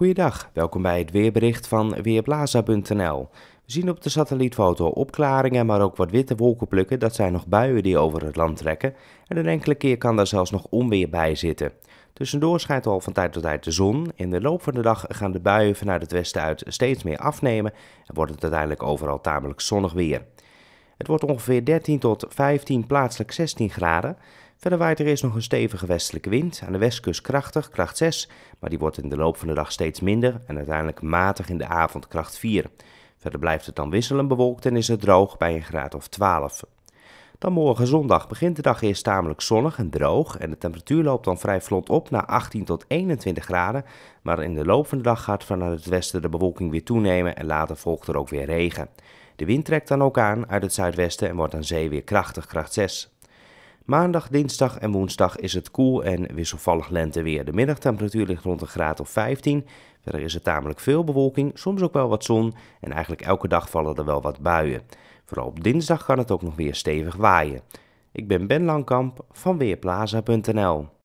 Goeiedag, welkom bij het weerbericht van weerblaza.nl. We zien op de satellietfoto opklaringen, maar ook wat witte wolkenplukken. Dat zijn nog buien die over het land trekken. En een enkele keer kan daar zelfs nog onweer bij zitten. Tussendoor schijnt al van tijd tot tijd de zon. In de loop van de dag gaan de buien vanuit het westen uit steeds meer afnemen en wordt het uiteindelijk overal tamelijk zonnig weer. Het wordt ongeveer 13 tot 15, plaatselijk 16 graden. Verder waait er eerst nog een stevige westelijke wind, aan de westkust krachtig, kracht 6, maar die wordt in de loop van de dag steeds minder en uiteindelijk matig in de avond kracht 4. Verder blijft het dan wisselend bewolkt en is het droog bij een graad of 12. Dan morgen zondag begint de dag eerst tamelijk zonnig en droog en de temperatuur loopt dan vrij vlot op naar 18 tot 21 graden, maar in de loop van de dag gaat vanuit het westen de bewolking weer toenemen en later volgt er ook weer regen. De wind trekt dan ook aan uit het zuidwesten en wordt aan zee weer krachtig, kracht 6. Maandag, dinsdag en woensdag is het koel en wisselvallig lenteweer. De middagtemperatuur ligt rond een graad of 15. Verder is er tamelijk veel bewolking, soms ook wel wat zon en eigenlijk elke dag vallen er wel wat buien. Vooral op dinsdag kan het ook nog weer stevig waaien. Ik ben Ben Langkamp van Weerplaza.nl